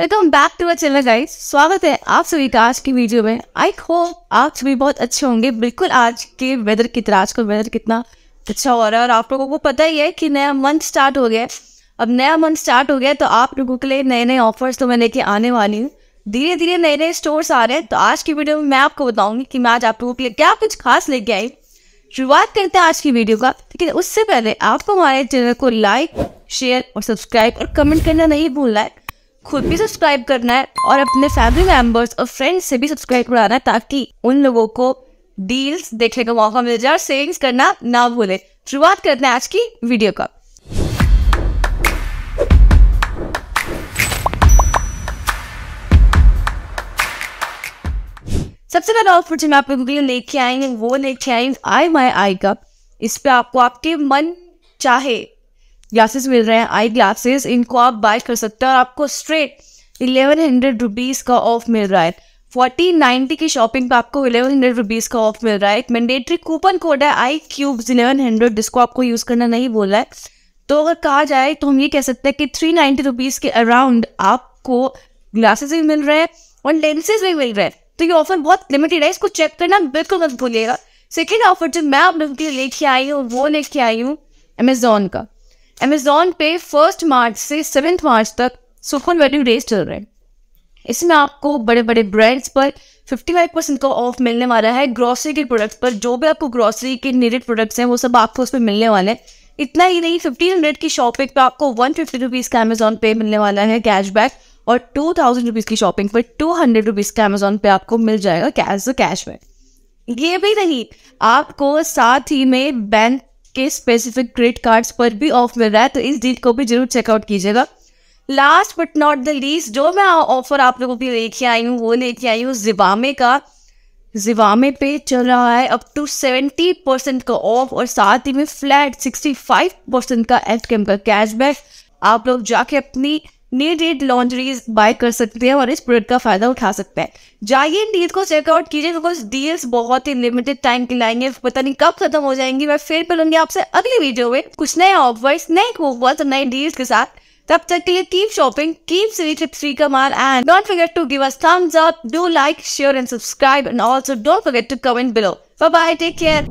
welcome back to our channel guys स्वागत है आप सभी का आज की वीडियो में आई होप आप सभी बहुत अच्छे होंगे बिल्कुल आज के वेदर कितना आज का वेदर कितना अच्छा हो रहा है और आप लोगों को पता ही है कि नया मंथ स्टार्ट हो गया अब नया मंथ स्टार्ट हो गया तो आप लोगों के लिए नए नए ऑफर्स तो मैं लेके आने वाली हूँ धीरे धीरे नए नए स्टोर्स आ रहे हैं तो आज की वीडियो में मैं आपको बताऊंगी कि मैं आज आप लोगों के लिए क्या कुछ खास लेके आई शुरुआत करते हैं आज की वीडियो का लेकिन उससे पहले आपको हमारे चैनल को लाइक शेयर और सब्सक्राइब और कमेंट करना नहीं भूलना है खुद भी सब्सक्राइब करना है और अपने फैमिली मेंबर्स और फ्रेंड्स से भी सब्सक्राइब कराना है ताकि उन लोगों को डील्स देखने का मौका मिल जाए और सेविंग्स करना ना भूले शुरुआत करते हैं आज की वीडियो का सबसे पहला ऑफर जो मैं आप लोगों के लिए लेके आई वो लेके आई आई माई आई कप इस पे आपको आपके मन चाहे ग्लासेस मिल रहे हैं आई ग्लासेस इनको आप बाय कर सकते हैं और आपको स्ट्रेट इलेवन हंड्रेड रुपीज़ का ऑफ मिल रहा है फोर्टी नाइन्टी की शॉपिंग पे आपको इलेवन हंड्रेड रुपीज़ का ऑफ मिल रहा है एक मैंडेटरी कूपन कोड है आई क्यूब्स इलेवन हंड्रेड जिसको आपको यूज़ करना नहीं बोला है तो अगर कहा जाए तो हम ये कह सकते हैं कि थ्री नाइन्टी रुपीज़ के अराउंड आपको ग्लासेस भी मिल रहे हैं और लेंसेज भी मिल रहे हैं तो ये ऑफर बहुत लिमिटेड है इसको चेक करना बिल्कुल मत भूलिएगा सेकेंड ऑफर जो मैं आप लोगों के लिए लेके आई हूँ वो लेके आई हूँ अमेजोन का अमेजोन पे फर्स्ट मार्च से सेवेंथ मार्च तक सुपर वैल्यू डेज चल रहे हैं इसमें आपको बड़े बड़े ब्रांड्स पर 55 परसेंट का ऑफ मिलने वाला है ग्रॉसरी के प्रोडक्ट्स पर जो भी आपको ग्रॉसरी के नीडेड प्रोडक्ट्स हैं वो सब आपको उस पर मिलने वाले हैं इतना ही नहीं फिफ्टीन हंड्रेड की शॉपिंग पर आपको वन फिफ्टी रुपीज़ का अमेजोन पे मिलने वाला है कैशबैक और टू थाउजेंड रुपीज़ की शॉपिंग पर टू हंड्रेड रुपीज़ का अमेजोन पे आपको मिल जाएगा कैश कैशबैक ये भी नहीं आपको साथ ही में बैंक के स्पेसिफिक क्रेडिट कार्ड्स पर भी ऑफ मिल रहा है तो इस डील को भी जरूर चेकआउट कीजिएगा last but not the least जो मैं ऑफर आप लोगों भी लेके आई हूँ वो लेके आई हूँ जिवामे का जिवामे पे चल रहा है अप टू सेवेंटी परसेंट का ऑफ और साथ ही में फ्लैट सिक्सटी फाइव परसेंट का एफ का कैशबैक आप लोग जाके अपनी नीड नीडेड लॉन्ड्रीज बाय कर सकते हैं और इस प्रोडक्ट का फायदा उठा सकते हैं जाइए इन डील्स को चेकआउट कीजिए बिकॉज डील्स बहुत ही लिमिटेड टाइम के लाएंगे पता नहीं कब खत्म हो जाएंगी मैं फिर मिलूंगी आपसे अगले वीडियो में कुछ नए ऑफर्स नए कूवर्स नए डील्स के साथ तब तक के लिए keep shopping keep C trip free कमाल and don't forget to give us thumbs up do like share and subscribe and also don't forget to comment below bye bye take care